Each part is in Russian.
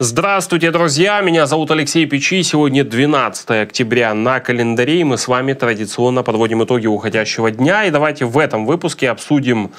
Здравствуйте, друзья! Меня зовут Алексей Печи. Сегодня 12 октября на календаре, и мы с вами традиционно подводим итоги уходящего дня. И давайте в этом выпуске обсудим,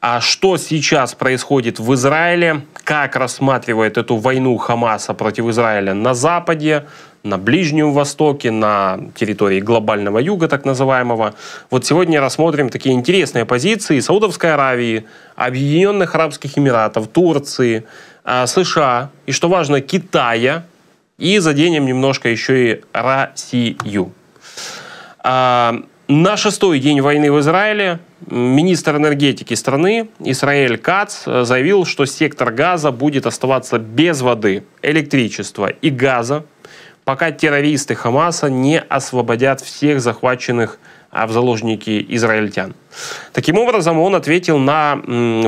а что сейчас происходит в Израиле, как рассматривает эту войну Хамаса против Израиля на Западе, на Ближнем Востоке, на территории глобального юга так называемого. Вот сегодня рассмотрим такие интересные позиции Саудовской Аравии, Объединенных Арабских Эмиратов, Турции – а, США и, что важно, Китая, и заденем немножко еще и Россию. А, на шестой день войны в Израиле министр энергетики страны Израиль Кац заявил, что сектор газа будет оставаться без воды, электричества и газа, пока террористы Хамаса не освободят всех захваченных а в заложники израильтян. Таким образом, он ответил на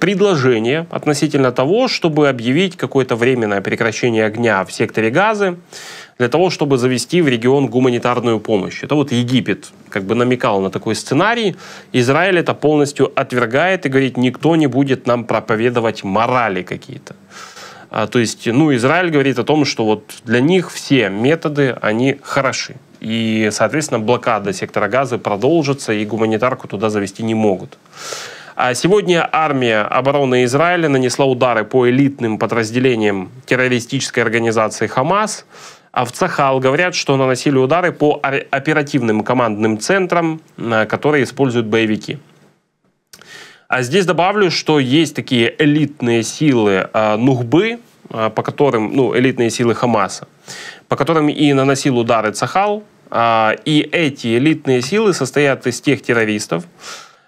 предложение относительно того, чтобы объявить какое-то временное прекращение огня в секторе Газы для того, чтобы завести в регион гуманитарную помощь. Это вот Египет как бы намекал на такой сценарий. Израиль это полностью отвергает и говорит, никто не будет нам проповедовать морали какие-то. А, то есть, ну, Израиль говорит о том, что вот для них все методы, они хороши. И, соответственно, блокада сектора газа продолжится, и гуманитарку туда завести не могут. А сегодня армия обороны Израиля нанесла удары по элитным подразделениям террористической организации «Хамас», а в Цахал говорят, что наносили удары по оперативным командным центрам, э, которые используют боевики. А здесь добавлю, что есть такие элитные силы э, Нухбы, а, по которым, ну, элитные силы Хамаса, по которым и наносил удары Цахал, а, и эти элитные силы состоят из тех террористов,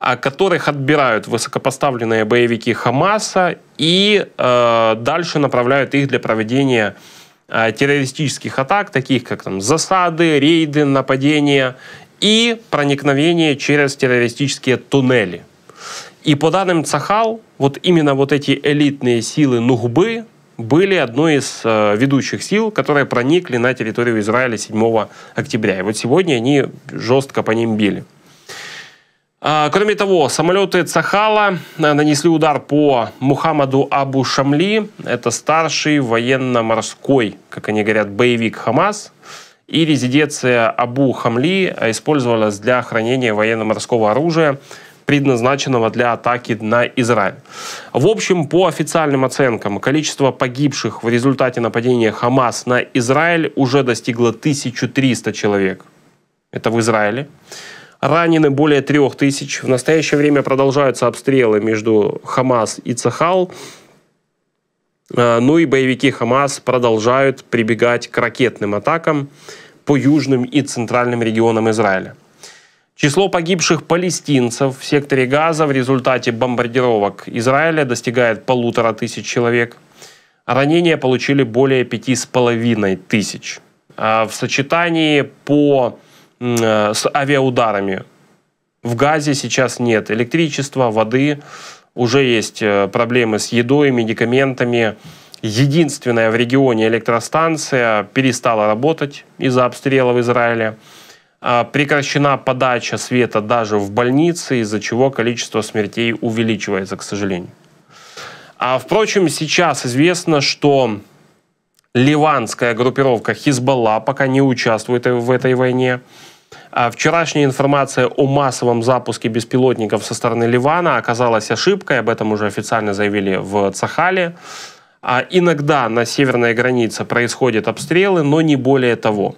а, которых отбирают высокопоставленные боевики Хамаса и дальше направляют их для проведения террористических атак, таких как там засады, рейды, нападения и проникновение через террористические туннели. И по данным Цахал, вот именно вот эти элитные силы Нугбы, были одной из э, ведущих сил, которые проникли на территорию Израиля 7 октября. И вот сегодня они жестко по ним били. А, кроме того, самолеты Цахала э, нанесли удар по Мухаммаду Абу Шамли. Это старший военно-морской, как они говорят, боевик Хамас. И резиденция Абу Хамли использовалась для хранения военно-морского оружия – предназначенного для атаки на Израиль. В общем, по официальным оценкам, количество погибших в результате нападения Хамас на Израиль уже достигло 1300 человек. Это в Израиле. Ранены более 3000. В настоящее время продолжаются обстрелы между Хамас и Цахал. Э, ну и боевики Хамас продолжают прибегать к ракетным атакам по южным и центральным регионам Израиля. Число погибших палестинцев в секторе Газа в результате бомбардировок Израиля достигает полутора тысяч человек. Ранения получили более пяти с половиной тысяч. А в сочетании по, э, с авиаударами в Газе сейчас нет электричества, воды, уже есть э, проблемы с едой, медикаментами. Единственная в регионе электростанция перестала работать из-за обстрела в Израиле. А, прекращена подача света даже в больнице, из-за чего количество смертей увеличивается, к сожалению. А, впрочем, сейчас известно, что ливанская группировка Хизбалла пока не участвует в этой войне. А вчерашняя информация о массовом запуске беспилотников со стороны Ливана оказалась ошибкой, об этом уже официально заявили в Цахале. А иногда на северной границе происходят обстрелы, но не более того.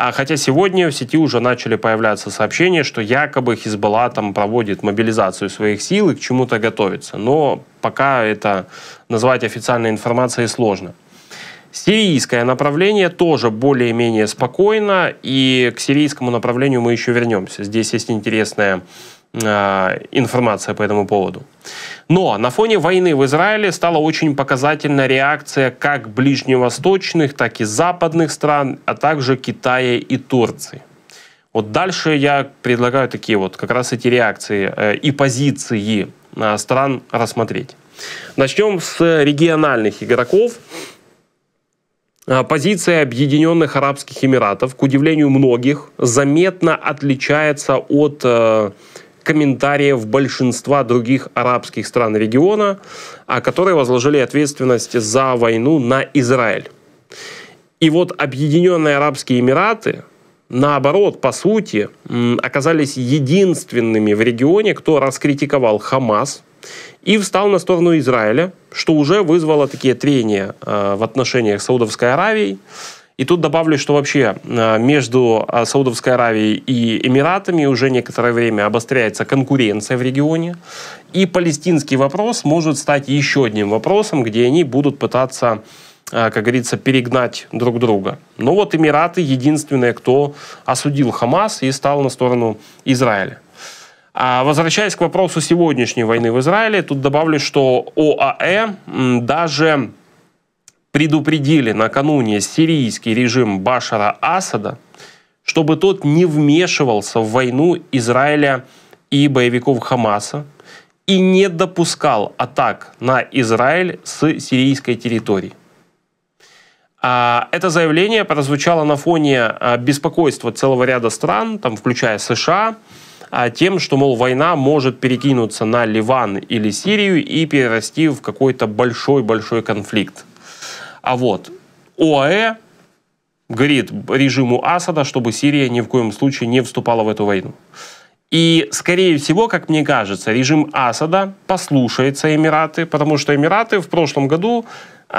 А, хотя сегодня в сети уже начали появляться сообщения, что якобы Хизбалла там проводит мобилизацию своих сил и к чему-то готовится. Но пока это назвать официальной информацией сложно. Сирийское направление тоже более-менее спокойно, и к сирийскому направлению мы еще вернемся. Здесь есть интересная Э, информация по этому поводу. Но на фоне войны в Израиле стала очень показательна реакция как ближневосточных, так и западных стран, а также Китая и Турции. Вот дальше я предлагаю такие вот как раз эти реакции э, и позиции э, стран рассмотреть. Начнем с региональных игроков. Позиция Объединенных Арабских Эмиратов, к удивлению многих, заметно отличается от комментариев большинства других арабских стран региона, а которые возложили ответственность за войну на Израиль. И вот Объединенные Арабские Эмираты, наоборот, по сути, оказались единственными в регионе, кто раскритиковал Хамас и встал на сторону Израиля, что уже вызвало такие трения э, в отношениях с Саудовской Аравией. И тут добавлю, что вообще э, между э, Саудовской Аравией и Эмиратами уже некоторое время обостряется конкуренция в регионе. И палестинский вопрос может стать еще одним вопросом, где они будут пытаться э, как говорится, перегнать друг друга. Но вот Эмираты единственные, кто осудил Хамас и стал на сторону Израиля. А возвращаясь к вопросу сегодняшней войны в Израиле, тут добавлю, что ОАЭ даже предупредили накануне сирийский режим Башара Асада, чтобы тот не вмешивался в войну Израиля и боевиков Хамаса и не допускал атак на Израиль с сирийской территории. А, это заявление прозвучало на фоне а, беспокойства целого ряда стран, там, включая США, а, тем, что, мол, война может перекинуться на Ливан или Сирию и перерасти в какой-то большой-большой конфликт. А вот ОАЭ говорит режиму Асада, чтобы Сирия ни в коем случае не вступала в эту войну. И, скорее всего, как мне кажется, режим Асада послушается Эмираты, потому что Эмираты в прошлом году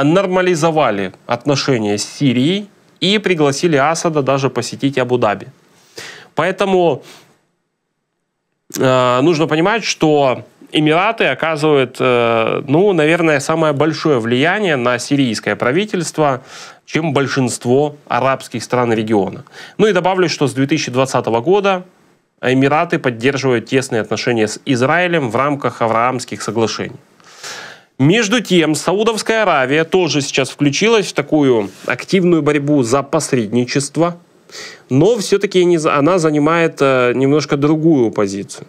нормализовали отношения с Сирией и пригласили Асада даже посетить Абу-Даби. Поэтому э, нужно понимать, что Эмираты оказывают, э, ну, наверное, самое большое влияние на сирийское правительство, чем большинство арабских стран региона. Ну и добавлю, что с 2020 года Эмираты поддерживают тесные отношения с Израилем в рамках Авраамских соглашений. Между тем, Саудовская Аравия тоже сейчас включилась в такую активную борьбу за посредничество, но все-таки она занимает э, немножко другую позицию.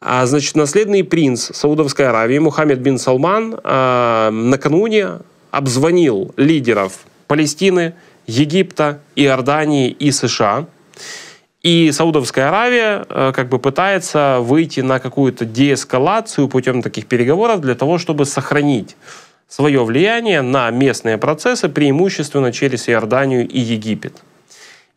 А, значит, наследный принц Саудовской Аравии Мухаммед бин Салман а, накануне обзвонил лидеров Палестины, Египта, Иордании и США. И Саудовская Аравия а, как бы пытается выйти на какую-то деэскалацию путем таких переговоров для того, чтобы сохранить свое влияние на местные процессы, преимущественно через Иорданию и Египет.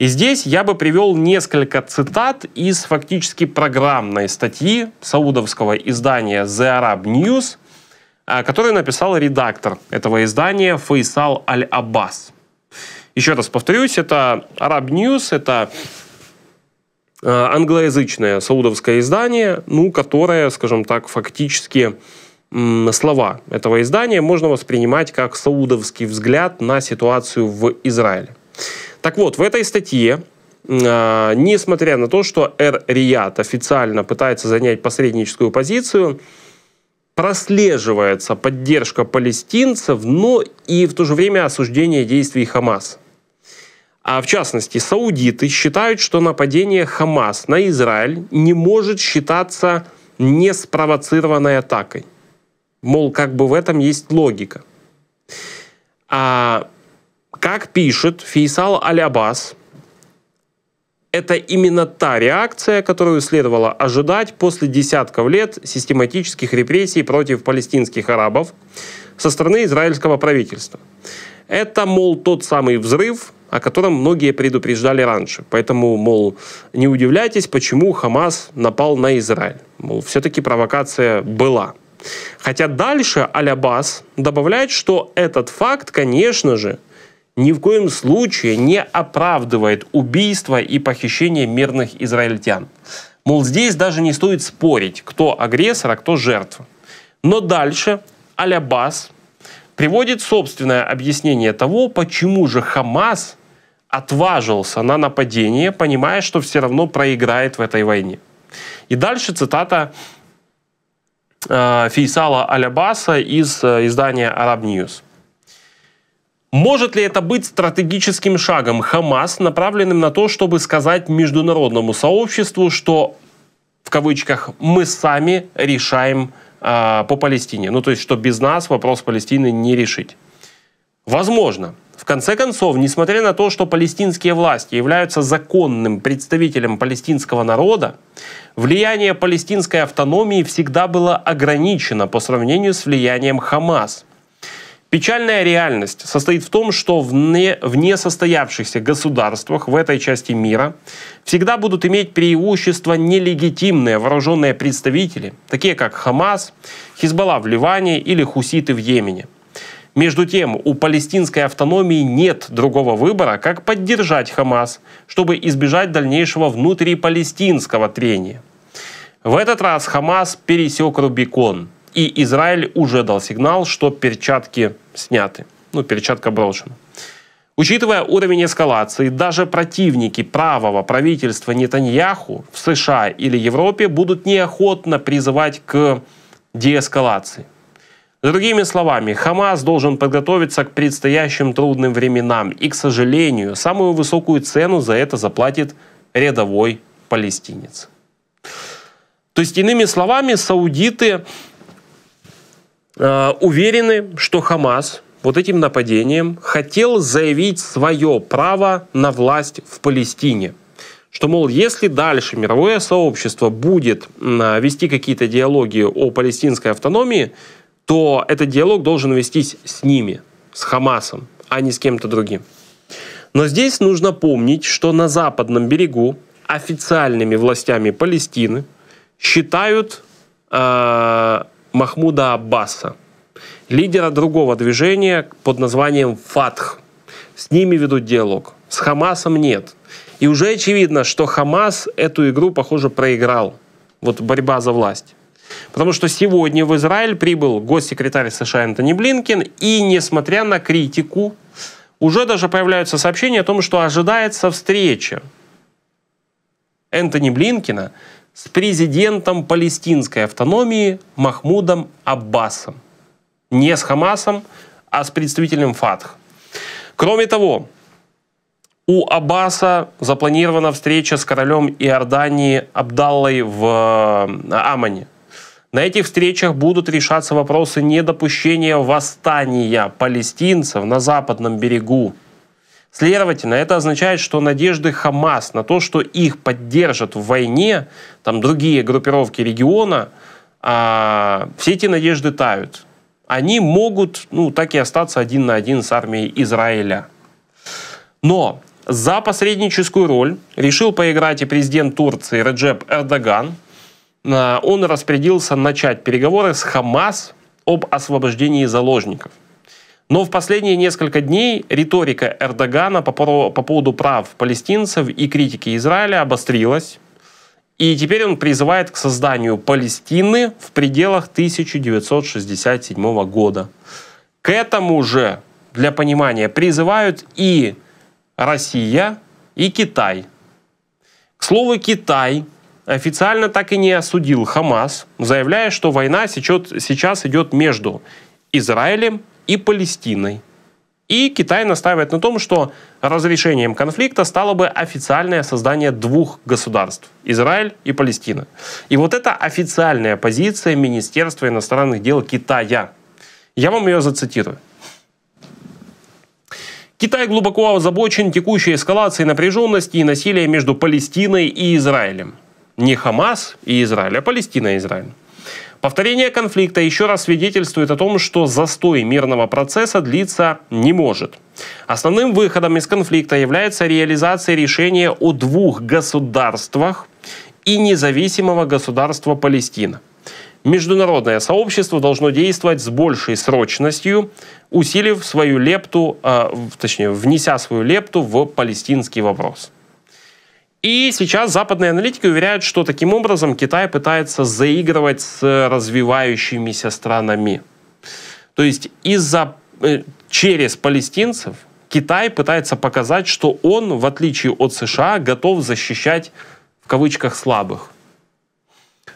И здесь я бы привел несколько цитат из фактически программной статьи саудовского издания The Arab News, а, которую написал редактор этого издания Фейсал Аль-Аббас. Еще раз повторюсь, это Arab News, это а, англоязычное саудовское издание, ну, которое, скажем так, фактически слова этого издания можно воспринимать как саудовский взгляд на ситуацию в Израиле. Так вот, в этой статье а, несмотря на то, что Эр-Рият официально пытается занять посредническую позицию, прослеживается поддержка палестинцев, но и в то же время осуждение действий Хамас. А в частности, саудиты считают, что нападение Хамас на Израиль не может считаться неспровоцированной атакой. Мол, как бы в этом есть логика. А как пишет Фейсал Алябас, это именно та реакция, которую следовало ожидать после десятков лет систематических репрессий против палестинских арабов со стороны израильского правительства. Это, мол, тот самый взрыв, о котором многие предупреждали раньше. Поэтому, мол, не удивляйтесь, почему Хамас напал на Израиль. Мол, все-таки провокация была. Хотя дальше Алябас добавляет, что этот факт, конечно же, ни в коем случае не оправдывает убийство и похищение мирных израильтян. Мол, здесь даже не стоит спорить, кто агрессор, а кто жертва. Но дальше Алябас приводит собственное объяснение того, почему же Хамас отважился на нападение, понимая, что все равно проиграет в этой войне. И дальше цитата э, Фейсала Алябаса из э, издания Arab News – может ли это быть стратегическим шагом Хамас, направленным на то, чтобы сказать международному сообществу, что в кавычках мы сами решаем э, по Палестине? Ну, то есть, что без нас вопрос Палестины не решить. Возможно. В конце концов, несмотря на то, что палестинские власти являются законным представителем палестинского народа, влияние палестинской автономии всегда было ограничено по сравнению с влиянием Хамас – Печальная реальность состоит в том, что в, не, в несостоявшихся государствах в этой части мира всегда будут иметь преимущество нелегитимные вооруженные представители, такие как Хамас, Хизбалла в Ливане или Хуситы в Йемене. Между тем, у палестинской автономии нет другого выбора, как поддержать Хамас, чтобы избежать дальнейшего внутрипалестинского трения. В этот раз Хамас пересек Рубикон – и Израиль уже дал сигнал, что перчатки сняты. Ну, перчатка брошена. Учитывая уровень эскалации, даже противники правого правительства Нетаньяху в США или Европе будут неохотно призывать к деэскалации. Другими словами, Хамас должен подготовиться к предстоящим трудным временам, и, к сожалению, самую высокую цену за это заплатит рядовой палестинец. То есть, иными словами, саудиты Э, уверены, что Хамас вот этим нападением хотел заявить свое право на власть в Палестине. Что, мол, если дальше мировое сообщество будет э, вести какие-то диалоги о палестинской автономии, то этот диалог должен вестись с ними, с Хамасом, а не с кем-то другим. Но здесь нужно помнить, что на западном берегу официальными властями Палестины считают э, Махмуда Аббаса, лидера другого движения под названием «Фатх». С ними ведут диалог. С Хамасом нет. И уже очевидно, что Хамас эту игру, похоже, проиграл. Вот борьба за власть. Потому что сегодня в Израиль прибыл госсекретарь США Энтони Блинкин, и несмотря на критику, уже даже появляются сообщения о том, что ожидается встреча Энтони Блинкина с президентом палестинской автономии Махмудом Аббасом. Не с Хамасом, а с представителем ФАТХ. Кроме того, у Аббаса запланирована встреча с королем Иордании Абдаллой в э, Амане. На этих встречах будут решаться вопросы недопущения восстания палестинцев на западном берегу Следовательно, это означает, что надежды Хамас на то, что их поддержат в войне, там другие группировки региона, а, все эти надежды тают. Они могут, ну, так и остаться один на один с армией Израиля. Но за посредническую роль решил поиграть и президент Турции Реджеп Эрдоган. А, он распорядился начать переговоры с Хамас об освобождении заложников – но в последние несколько дней риторика Эрдогана по, по поводу прав палестинцев и критики Израиля обострилась. И теперь он призывает к созданию Палестины в пределах 1967 года. К этому же, для понимания, призывают и Россия, и Китай. К слову, Китай официально так и не осудил Хамас, заявляя, что война сейчас идет между Израилем и Палестиной. И Китай настаивает на том, что разрешением конфликта стало бы официальное создание двух государств – Израиль и Палестина. И вот это официальная позиция Министерства иностранных дел Китая. Я вам ее зацитирую. Китай глубоко озабочен текущей эскалацией напряженности и насилия между Палестиной и Израилем. Не Хамас и Израиль, а Палестина и Израиль. Повторение конфликта еще раз свидетельствует о том, что застой мирного процесса длиться не может. Основным выходом из конфликта является реализация решения о двух государствах и независимого государства Палестина. Международное сообщество должно действовать с большей срочностью, усилив свою лепту, э, точнее, внеся свою лепту в палестинский вопрос. И сейчас западные аналитики уверяют, что таким образом Китай пытается заигрывать с развивающимися странами. То есть из-за э, через палестинцев Китай пытается показать, что он, в отличие от США, готов защищать в кавычках слабых.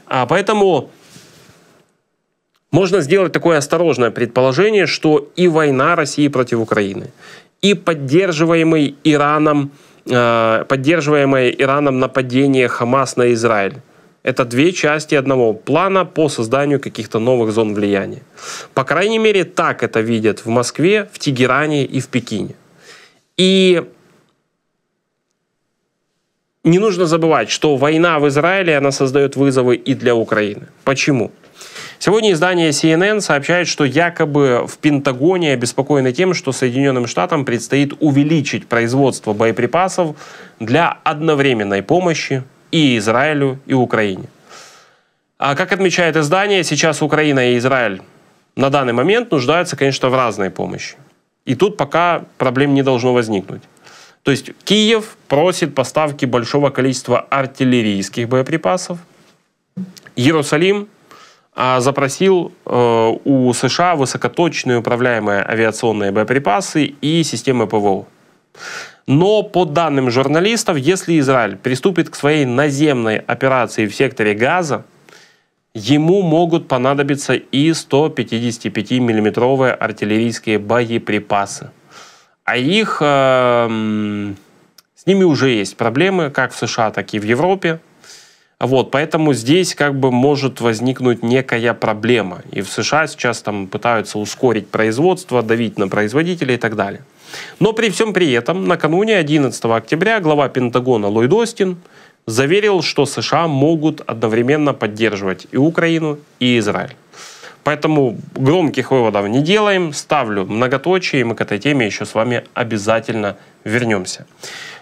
А поэтому можно сделать такое осторожное предположение, что и война России против Украины, и поддерживаемый Ираном Э, поддерживаемое Ираном нападение Хамас на Израиль. Это две части одного плана по созданию каких-то новых зон влияния. По крайней мере, так это видят в Москве, в Тегеране и в Пекине. И не нужно забывать, что война в Израиле, она создает вызовы и для Украины. Почему? Сегодня издание CNN сообщает, что якобы в Пентагоне обеспокоены тем, что Соединенным Штатам предстоит увеличить производство боеприпасов для одновременной помощи и Израилю, и Украине. А как отмечает издание, сейчас Украина и Израиль на данный момент нуждаются, конечно, в разной помощи. И тут пока проблем не должно возникнуть. То есть Киев просит поставки большого количества артиллерийских боеприпасов. Иерусалим а запросил э, у США высокоточные управляемые авиационные боеприпасы и системы ПВО. Но по данным журналистов, если Израиль приступит к своей наземной операции в секторе Газа, ему могут понадобиться и 155-миллиметровые артиллерийские боеприпасы. А их... Э, с ними уже есть проблемы как в США, так и в Европе. Вот, поэтому здесь как бы может возникнуть некая проблема. И в США сейчас там пытаются ускорить производство, давить на производителей и так далее. Но при всем при этом, накануне 11 октября глава Пентагона Ллойд Остин заверил, что США могут одновременно поддерживать и Украину, и Израиль. Поэтому громких выводов не делаем, ставлю многоточие, и мы к этой теме еще с вами обязательно вернемся.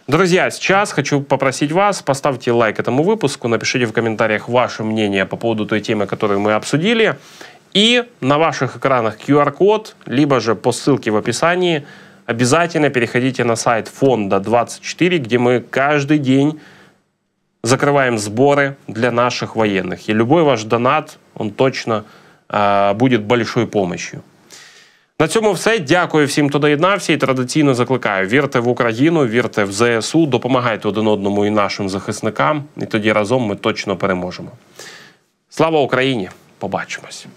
Друзья, сейчас хочу попросить вас, поставьте лайк этому выпуску, напишите в комментариях ваше мнение по поводу той темы, которую мы обсудили. И на ваших экранах QR-код, либо же по ссылке в описании, обязательно переходите на сайт фонда 24, где мы каждый день закрываем сборы для наших военных. И любой ваш донат, он точно будет большой помощью. На цьому все. Дякую всім, хто доєднався. І традиційно закликаю: вірте в Україну, вірте в ЗСУ, допомагайте один одному і нашим захисникам. І тоді разом ми точно переможемо. Слава Україні! Побачимось!